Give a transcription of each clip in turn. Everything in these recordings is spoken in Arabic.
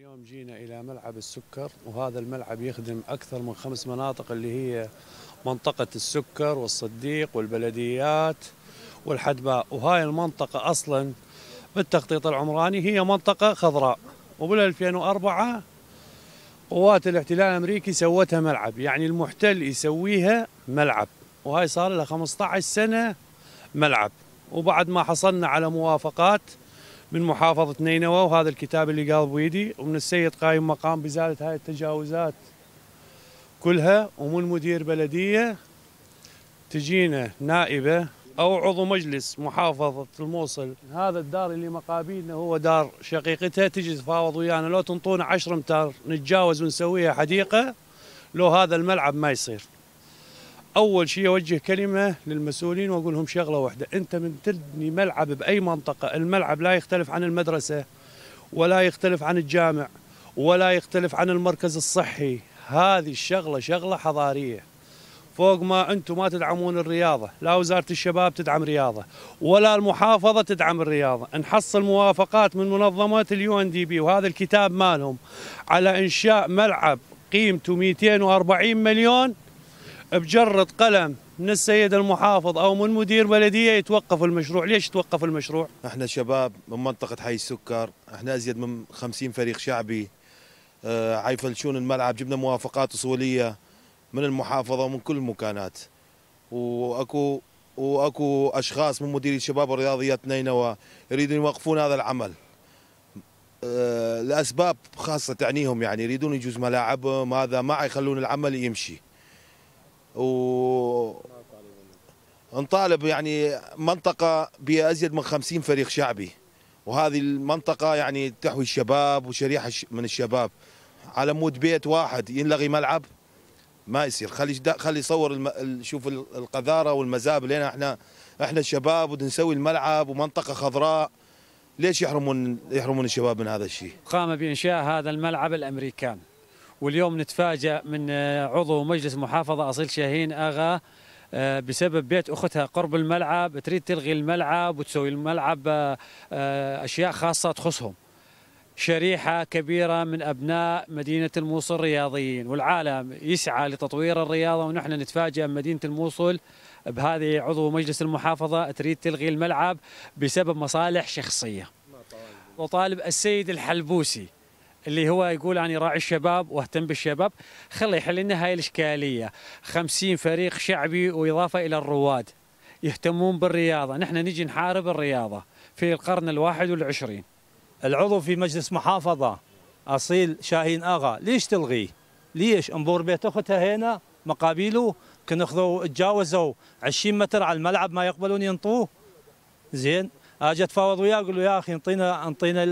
اليوم جينا إلى ملعب السكر وهذا الملعب يخدم أكثر من خمس مناطق اللي هي منطقة السكر والصديق والبلديات والحدباء وهاي المنطقة أصلا بالتخطيط العمراني هي منطقة خضراء وبال 2004 قوات الاحتلال الأمريكي سوتها ملعب يعني المحتل يسويها ملعب وهاي صار لها 15 سنة ملعب وبعد ما حصلنا على موافقات من محافظة نينوى وهذا الكتاب اللي قال بويدي ومن السيد قايم مقام بإزالة هاي التجاوزات كلها ومن مدير بلدية تجينا نائبة أو عضو مجلس محافظة الموصل هذا الدار اللي مقابلنا هو دار شقيقتها تجي تفاوض ويانا لو تنطونا 10 امتار نتجاوز ونسويها حديقة لو هذا الملعب ما يصير اول شيء اوجه كلمه للمسؤولين واقول لهم شغله واحده انت من تبني ملعب باي منطقه الملعب لا يختلف عن المدرسه ولا يختلف عن الجامع ولا يختلف عن المركز الصحي هذه الشغله شغله حضاريه فوق ما انتم ما تدعمون الرياضه لا وزاره الشباب تدعم رياضه ولا المحافظه تدعم الرياضه نحصل موافقات من منظمات اليو ان دي بي وهذا الكتاب مالهم على انشاء ملعب قيمته 240 مليون بجرة قلم من السيد المحافظ او من مدير بلديه يتوقف المشروع، ليش توقف المشروع؟ احنا شباب من منطقه حي السكر، احنا ازيد من 50 فريق شعبي آه عيفلشون الملعب، جبنا موافقات اصوليه من المحافظه ومن كل المكانات. واكو واكو اشخاص من مديري الشباب والرياضيات نينوى يريدون يوقفون هذا العمل. آه، لاسباب خاصه تعنيهم يعني يريدون يجوز ملاعبهم هذا ما يخلون العمل يمشي. و نطالب يعني منطقة بأزيد من 50 فريق شعبي وهذه المنطقة يعني تحوي الشباب وشريحة من الشباب على مود بيت واحد ينلغي ملعب ما يصير خلي خلي يصور الم... شوف القذاره والمزاب لنا احنا احنا الشباب ونسوي الملعب ومنطقه خضراء ليش يحرمون يحرمون الشباب من هذا الشيء؟ قام بانشاء هذا الملعب الامريكان واليوم نتفاجأ من آه، عضو مجلس محافظة أصيل شاهين أغا آه، بسبب بيت اختها قرب الملعب تريد تلغي الملعب وتسوي الملعب آه، اشياء خاصه تخصهم شريحه كبيره من ابناء مدينه الموصل الرياضيين والعالم يسعى لتطوير الرياضه ونحن نتفاجأ مدينه الموصل بهذه عضو مجلس المحافظه تريد تلغي الملعب بسبب مصالح شخصيه وطالب السيد الحلبوسي اللي هو يقول أنا راعي الشباب واهتم بالشباب خلي يحل لنا هاي الإشكالية خمسين فريق شعبي وإضافة إلى الرواد يهتمون بالرياضة نحن نجي نحارب الرياضة في القرن الواحد والعشرين العضو في مجلس محافظة أصيل شاهين آغا ليش تلغيه ليش انظر بيت أختها هنا مقابيله كنخذوا تجاوزوا 20 متر على الملعب ما يقبلون ينطوه زين اجي اتفاوض وياه اقول له يا اخي انطينا انطينا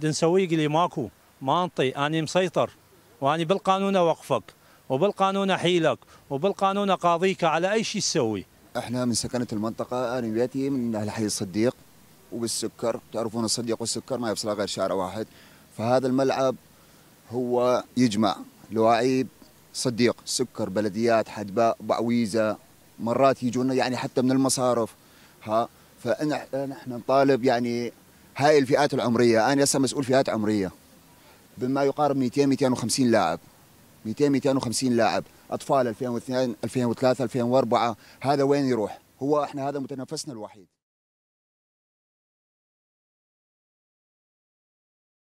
دنسوي قال لي ماكو ما انطي انا مسيطر واني بالقانون اوقفك وبالقانون احيلك وبالقانون اقاضيك على اي شيء تسوي. احنا من سكنه المنطقه انا بيتي من اهل حي الصديق وبالسكر تعرفون الصديق والسكر ما يفصل غير شارع واحد فهذا الملعب هو يجمع لواعيب صديق سكر بلديات حدباء بعويزه مرات يجونا يعني حتى من المصارف ها فنحن نطالب يعني هاي الفئات العمريه انا لسه مسؤول فئات عمريه بما يقارب 200 250 لاعب 200 250 لاعب اطفال 2002 2003 2004 هذا وين يروح هو احنا هذا متنفسنا الوحيد